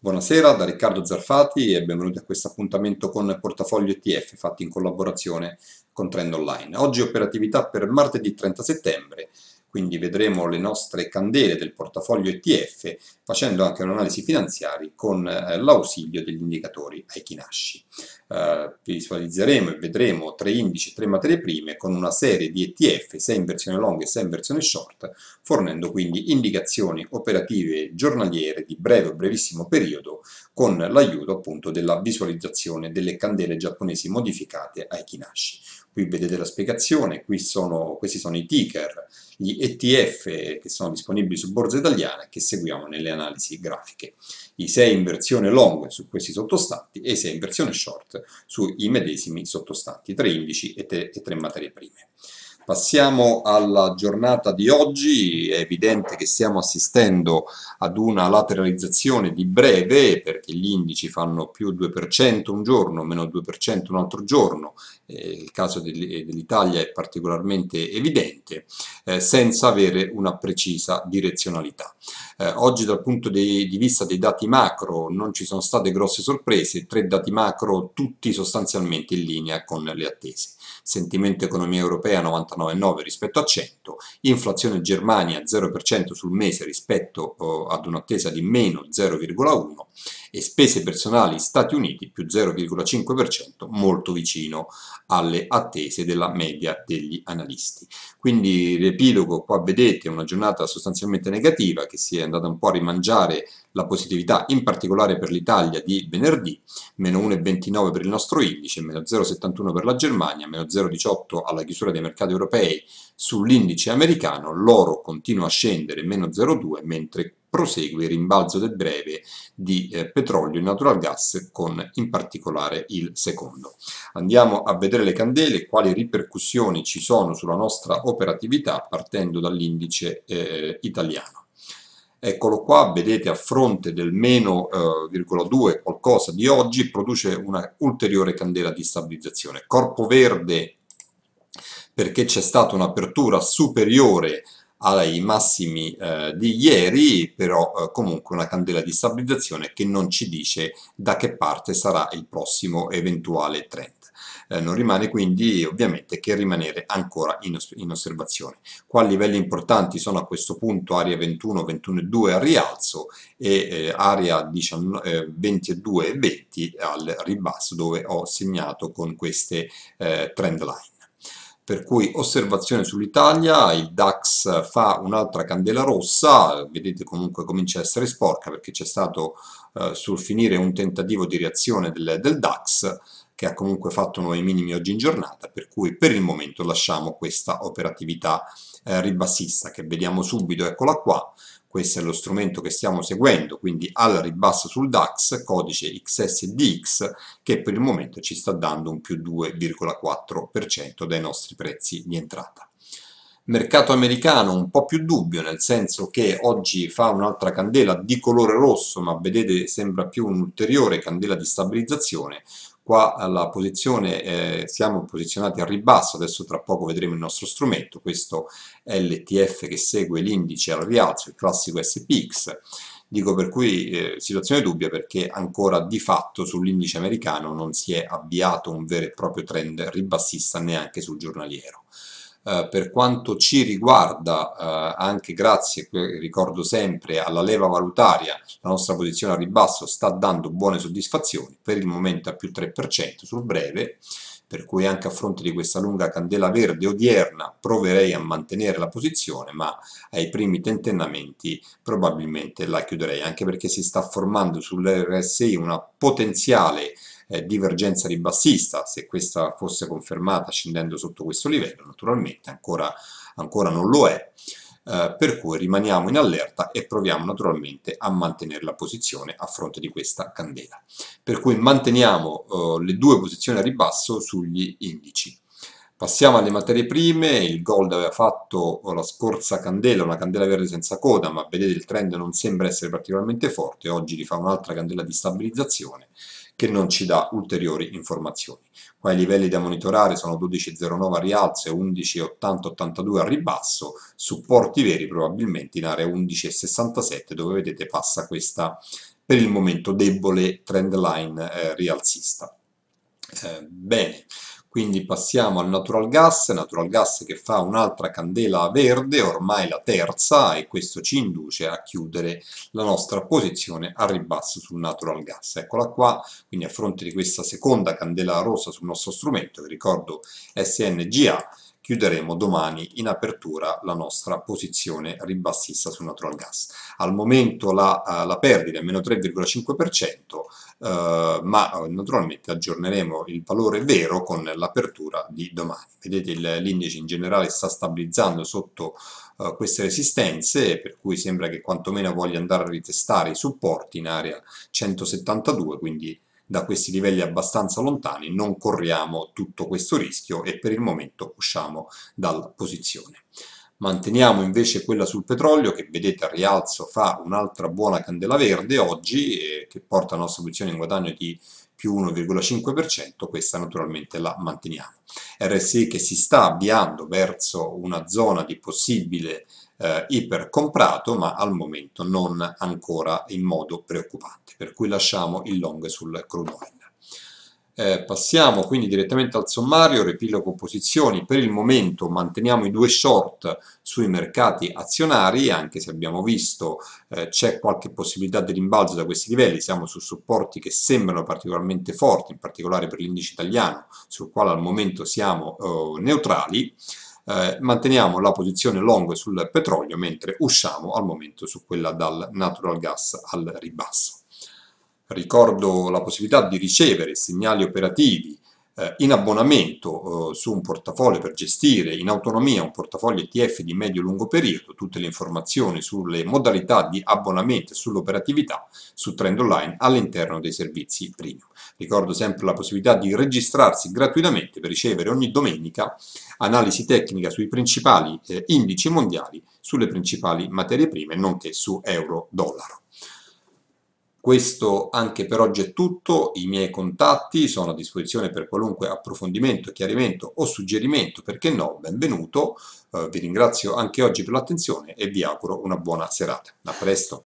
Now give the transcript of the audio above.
Buonasera da Riccardo Zarfati e benvenuti a questo appuntamento con Portafoglio ETF fatti in collaborazione con Trend Online. Oggi operatività per martedì 30 settembre quindi vedremo le nostre candele del portafoglio ETF facendo anche un'analisi finanziaria con eh, l'ausilio degli indicatori Aikinashi. Uh, eh, visualizzeremo e vedremo tre indici e tre materie prime con una serie di ETF, 6 in versione long e 6 in versione short, fornendo quindi indicazioni operative giornaliere di breve o brevissimo periodo con l'aiuto appunto della visualizzazione delle candele giapponesi modificate Aikinashi qui vedete la spiegazione, qui sono, questi sono i ticker, gli ETF che sono disponibili su borsa italiana che seguiamo nelle analisi grafiche, i 6 in versione long su questi sottostanti e i 6 in versione short sui medesimi sottostanti, 3 indici e 3 materie prime. Passiamo alla giornata di oggi, è evidente che stiamo assistendo ad una lateralizzazione di breve perché gli indici fanno più 2% un giorno, meno 2% un altro giorno, eh, il caso dell'Italia è particolarmente evidente eh, senza avere una precisa direzionalità. Eh, oggi dal punto di, di vista dei dati macro non ci sono state grosse sorprese, tre dati macro tutti sostanzialmente in linea con le attese. Sentimento economia europea 99,9 rispetto a 100, inflazione Germania 0% sul mese rispetto eh, ad un'attesa di meno 0,1% e spese personali Stati Uniti più 0,5% molto vicino alle attese della media degli analisti. Quindi l'epilogo qua vedete una giornata sostanzialmente negativa che si è andata un po' a rimangiare la positività in particolare per l'Italia di venerdì, meno 1,29 per il nostro indice, meno 0,71 per la Germania, meno 0,18 alla chiusura dei mercati europei sull'indice americano, l'oro continua a scendere meno 0,2 mentre prosegue il rimbalzo del breve di eh, petrolio e natural gas con in particolare il secondo. Andiamo a vedere le candele, quali ripercussioni ci sono sulla nostra operatività partendo dall'indice eh, italiano. Eccolo qua, vedete a fronte del meno eh, 2 qualcosa di oggi produce una ulteriore candela di stabilizzazione. Corpo verde perché c'è stata un'apertura superiore ai massimi eh, di ieri, però eh, comunque una candela di stabilizzazione che non ci dice da che parte sarà il prossimo eventuale trend. Eh, non rimane quindi ovviamente che rimanere ancora in, os in, osservazione. Qua livelli importanti sono a questo punto area 21, 21 e 2 al rialzo e eh, area 19, 22 eh, e 20 al ribasso dove ho segnato con queste eh, trend line per cui osservazione sull'Italia, il DAX fa un'altra candela rossa, vedete comunque comincia a essere sporca perché c'è stato eh, sul finire un tentativo di reazione del, del DAX che ha comunque fatto nuovi minimi oggi in giornata, per cui per il momento lasciamo questa operatività eh, ribassista che vediamo subito, eccola qua, questo è lo strumento che stiamo seguendo, quindi al ribasso sul DAX, codice XSDX, che per il momento ci sta dando un più 2,4% dai nostri prezzi di entrata. Mercato americano un po' più dubbio, nel senso che oggi fa un'altra candela di colore rosso, ma vedete sembra più un'ulteriore candela di stabilizzazione, qua la posizione eh, siamo posizionati a ribasso, adesso tra poco vedremo il nostro strumento, questo LTF che segue l'indice al rialzo, il classico SPX, dico per cui eh, situazione dubbia perché ancora di fatto sull'indice americano non si è avviato un vero e proprio trend ribassista neanche sul giornaliero. Eh, per quanto ci riguarda, eh, anche grazie, ricordo sempre, alla leva valutaria, la nostra posizione a ribasso sta dando buone soddisfazioni, per il momento a più 3% sul breve, per cui anche a fronte di questa lunga candela verde odierna proverei a mantenere la posizione, ma ai primi tentennamenti probabilmente la chiuderei, anche perché si sta formando sull'RSI una potenziale eh, divergenza ribassista, se questa fosse confermata scendendo sotto questo livello, naturalmente ancora, ancora non lo è. Eh, per cui rimaniamo in allerta e proviamo naturalmente a mantenere la posizione a fronte di questa candela. Per cui manteniamo eh, le due posizioni a ribasso sugli indici. Passiamo alle materie prime, il gold aveva fatto la scorsa candela, una candela verde senza coda, ma vedete il trend non sembra essere particolarmente forte, oggi rifà un'altra candela di stabilizzazione che non ci dà ulteriori informazioni. Qua i livelli da monitorare sono 12,09 a rialzo e 11,80-82 a ribasso, supporti veri probabilmente in area 11,67 dove vedete passa questa per il momento debole trend line eh, rialzista. Eh, bene, quindi passiamo al natural gas, natural gas che fa un'altra candela verde, ormai la terza, e questo ci induce a chiudere la nostra posizione a ribasso sul natural gas. Eccola qua, quindi a fronte di questa seconda candela rossa sul nostro strumento, che ricordo SNGA, chiuderemo domani in apertura la nostra posizione ribassista su natural gas. Al momento la, eh, la perdita è meno 3,5%, eh, ma eh, naturalmente aggiorneremo il valore vero con l'apertura di domani. Vedete l'indice in generale sta stabilizzando sotto eh, queste resistenze, per cui sembra che quantomeno voglia andare a ritestare i supporti in area 172, quindi da questi livelli abbastanza lontani non corriamo tutto questo rischio e per il momento usciamo dalla posizione. Manteniamo invece quella sul petrolio che vedete a rialzo fa un'altra buona candela verde oggi eh, che porta la nostra posizione in guadagno di più 1,5%, questa naturalmente la manteniamo. RSI che si sta avviando verso una zona di possibile eh, ipercomprato, ma al momento non ancora in modo preoccupante, per cui lasciamo il long sul crude oil. Eh, passiamo quindi direttamente al sommario, repilogo posizioni, per il momento manteniamo i due short sui mercati azionari, anche se abbiamo visto eh, c'è qualche possibilità di rimbalzo da questi livelli, siamo su supporti che sembrano particolarmente forti, in particolare per l'indice italiano, sul quale al momento siamo eh, neutrali, eh, manteniamo la posizione long sul petrolio mentre usciamo al momento su quella dal natural gas al ribasso. Ricordo la possibilità di ricevere segnali operativi eh, in abbonamento eh, su un portafoglio per gestire in autonomia un portafoglio ETF di medio-lungo periodo, tutte le informazioni sulle modalità di abbonamento e sull'operatività su Trend Online all'interno dei servizi premium. Ricordo sempre la possibilità di registrarsi gratuitamente per ricevere ogni domenica analisi tecnica sui principali eh, indici mondiali, sulle principali materie prime, nonché su euro-dollaro. Questo anche per oggi è tutto, i miei contatti sono a disposizione per qualunque approfondimento, chiarimento o suggerimento, perché no, benvenuto, eh, vi ringrazio anche oggi per l'attenzione e vi auguro una buona serata. A presto!